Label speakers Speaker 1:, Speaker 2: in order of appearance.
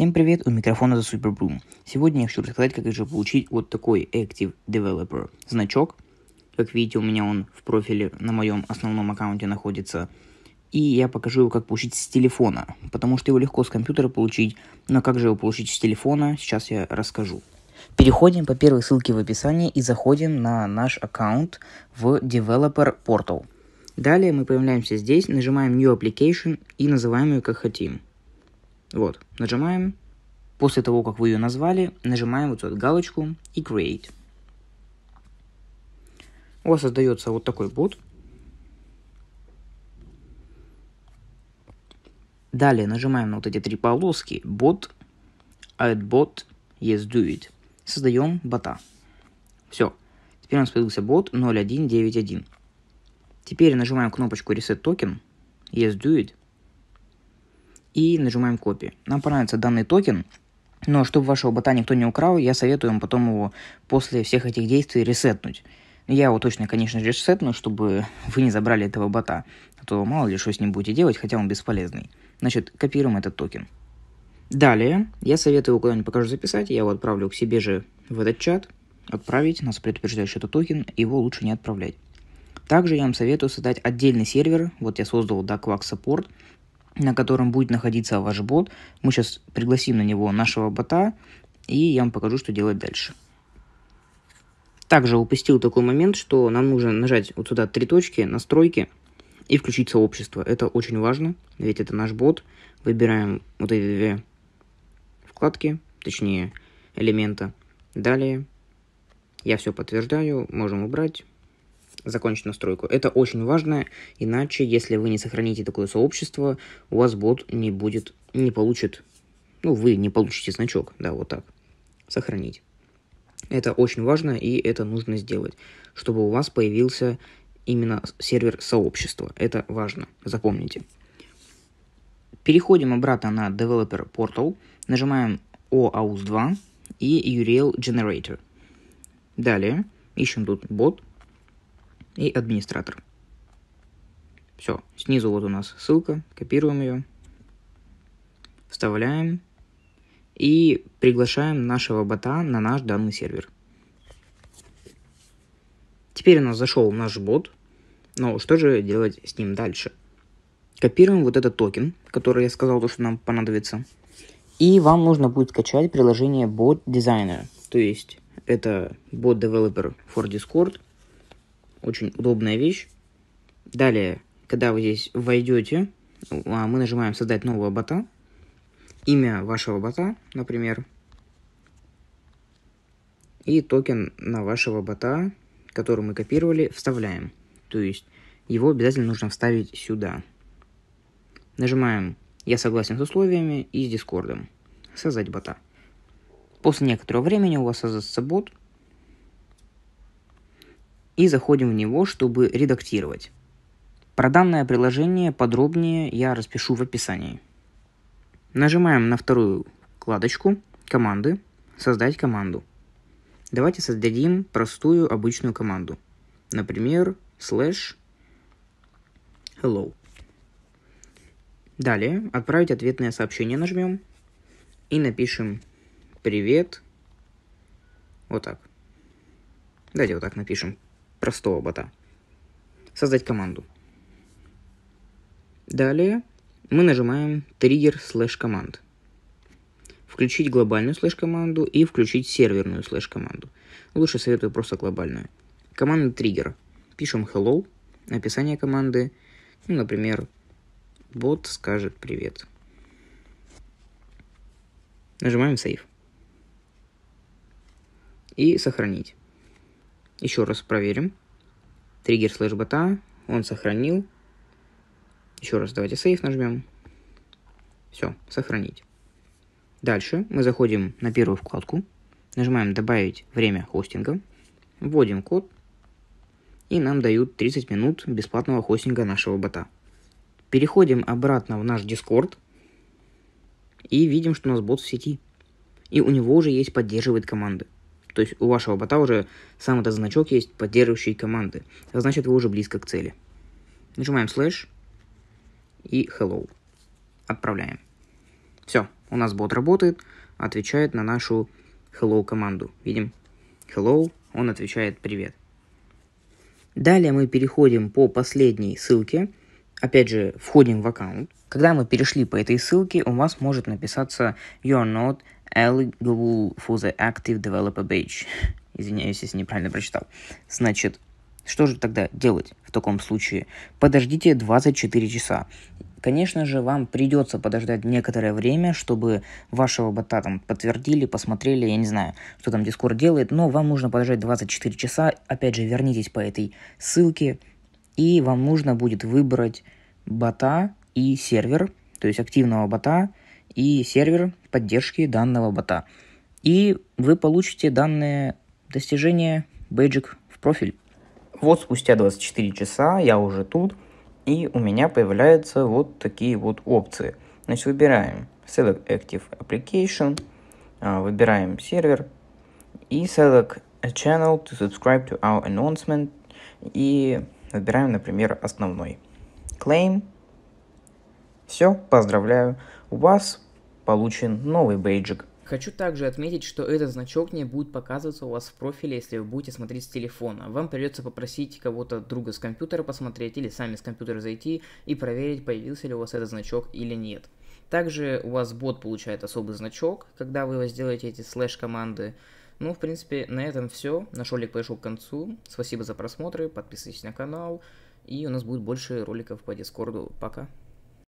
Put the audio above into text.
Speaker 1: Всем привет, у микрофона за Super Bloom. Сегодня я хочу рассказать, как же получить вот такой Active Developer значок. Как видите, у меня он в профиле на моем основном аккаунте находится. И я покажу его, как получить с телефона, потому что его легко с компьютера получить, но как же его получить с телефона, сейчас я расскажу. Переходим по первой ссылке в описании и заходим на наш аккаунт в Developer Portal. Далее мы появляемся здесь, нажимаем New Application и называем ее как хотим. Вот, нажимаем. После того, как вы ее назвали, нажимаем вот эту галочку и Create. У вас создается вот такой бот. Далее нажимаем на вот эти три полоски. Бот, bot Yes Do It. Создаем бота. Все. Теперь у нас появился бот 0191. Теперь нажимаем кнопочку Reset Token, Yes Do It и нажимаем копии. Нам понравится данный токен, но чтобы вашего бота никто не украл, я советую вам потом его после всех этих действий ресетнуть. Я его точно, конечно же, ресетну, чтобы вы не забрали этого бота. А то мало ли что с ним будете делать, хотя он бесполезный. Значит, копируем этот токен. Далее, я советую его куда-нибудь покажу записать, я его отправлю к себе же в этот чат. Отправить, нас предупреждает, что это токен, его лучше не отправлять. Также я вам советую создать отдельный сервер, вот я создал DuckWack Support, на котором будет находиться ваш бот. Мы сейчас пригласим на него нашего бота, и я вам покажу, что делать дальше. Также упустил такой момент, что нам нужно нажать вот сюда три точки, настройки, и включить сообщество. Это очень важно, ведь это наш бот. Выбираем вот эти две вкладки, точнее элемента. Далее я все подтверждаю, можем убрать закончить настройку. Это очень важно, иначе, если вы не сохраните такое сообщество, у вас бот не будет, не получит, ну, вы не получите значок, да, вот так, сохранить. Это очень важно, и это нужно сделать, чтобы у вас появился именно сервер сообщества. Это важно, запомните. Переходим обратно на Developer Portal, нажимаем OAuth 2 и URL Generator. Далее ищем тут бот, и администратор. Все, снизу вот у нас ссылка, копируем ее, вставляем и приглашаем нашего бота на наш данный сервер. Теперь у нас зашел наш бот, но что же делать с ним дальше? Копируем вот этот токен, который я сказал, то, что нам понадобится. И вам нужно будет скачать приложение Bot Designer. То есть это Bot Developer for Discord – очень удобная вещь. Далее, когда вы здесь войдете, а, мы нажимаем «Создать нового бота». Имя вашего бота, например. И токен на вашего бота, который мы копировали, вставляем. То есть его обязательно нужно вставить сюда. Нажимаем «Я согласен с условиями» и с Дискордом. Создать бота. После некоторого времени у вас создастся бот – и заходим в него, чтобы редактировать. Про данное приложение подробнее я распишу в описании. Нажимаем на вторую вкладочку «Команды», «Создать команду». Давайте создадим простую обычную команду. Например, слэш hello. Далее отправить ответное сообщение нажмем и напишем «Привет». Вот так. Давайте вот так напишем простого бота. Создать команду. Далее мы нажимаем триггер слэш команд. Включить глобальную слэш команду и включить серверную слэш команду. Лучше советую просто глобальную. Команда триггера. Пишем hello, описание команды. Ну, например, бот скажет привет. Нажимаем save. И сохранить. Еще раз проверим. Триггер слэш бота. Он сохранил. Еще раз давайте сейф нажмем. Все, сохранить. Дальше мы заходим на первую вкладку. Нажимаем «Добавить время хостинга». Вводим код. И нам дают 30 минут бесплатного хостинга нашего бота. Переходим обратно в наш Discord. И видим, что у нас бот в сети. И у него уже есть поддерживает команды. То есть у вашего бота уже сам этот значок есть поддерживающий команды. А значит, вы уже близко к цели. Нажимаем слэш и hello. Отправляем. Все, у нас бот работает, отвечает на нашу hello команду. Видим? Hello, он отвечает привет. Далее мы переходим по последней ссылке. Опять же, входим в аккаунт. Когда мы перешли по этой ссылке, у вас может написаться «You're not eligible for the active developer page». Извиняюсь, если неправильно прочитал. Значит, что же тогда делать в таком случае? Подождите 24 часа. Конечно же, вам придется подождать некоторое время, чтобы вашего бота там подтвердили, посмотрели, я не знаю, что там Discord делает, но вам нужно подождать 24 часа, опять же, вернитесь по этой ссылке, и вам нужно будет выбрать бота, и сервер, то есть активного бота и сервер поддержки данного бота. И вы получите данные достижения бейджик в профиль. Вот спустя 24 часа я уже тут, и у меня появляются вот такие вот опции. Значит, выбираем Select Active Application, а, выбираем сервер и Select a Channel to subscribe to our announcement и выбираем, например, основной. Claim – все, поздравляю, у вас получен новый бейджик. Хочу также отметить, что этот значок не будет показываться у вас в профиле, если вы будете смотреть с телефона. Вам придется попросить кого-то друга с компьютера посмотреть или сами с компьютера зайти и проверить, появился ли у вас этот значок или нет. Также у вас бот получает особый значок, когда вы сделаете эти слэш-команды. Ну, в принципе, на этом все. Наш ролик подошел к концу. Спасибо за просмотры, подписывайтесь на канал, и у нас будет больше роликов по Дискорду. Пока!